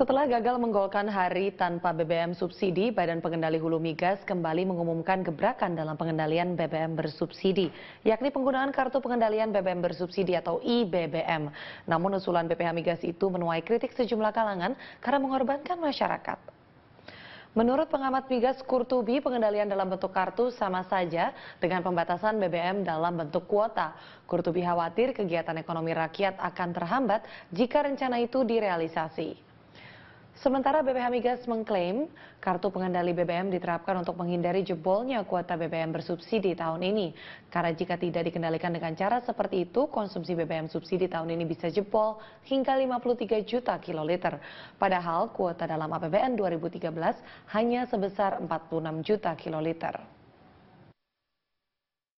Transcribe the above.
Setelah gagal menggolkan hari tanpa BBM subsidi, Badan Pengendali Hulu Migas kembali mengumumkan gebrakan dalam pengendalian BBM bersubsidi, yakni penggunaan kartu pengendalian BBM bersubsidi atau IBBM. Namun usulan BPH Migas itu menuai kritik sejumlah kalangan karena mengorbankan masyarakat. Menurut pengamat migas Kurtubi, pengendalian dalam bentuk kartu sama saja dengan pembatasan BBM dalam bentuk kuota. Kurtubi khawatir kegiatan ekonomi rakyat akan terhambat jika rencana itu direalisasi. Sementara BPH Migas mengklaim kartu pengendali BBM diterapkan untuk menghindari jebolnya kuota BBM bersubsidi tahun ini. Karena jika tidak dikendalikan dengan cara seperti itu, konsumsi BBM subsidi tahun ini bisa jebol hingga 53 juta kiloliter. Padahal kuota dalam APBN 2013 hanya sebesar 46 juta kiloliter.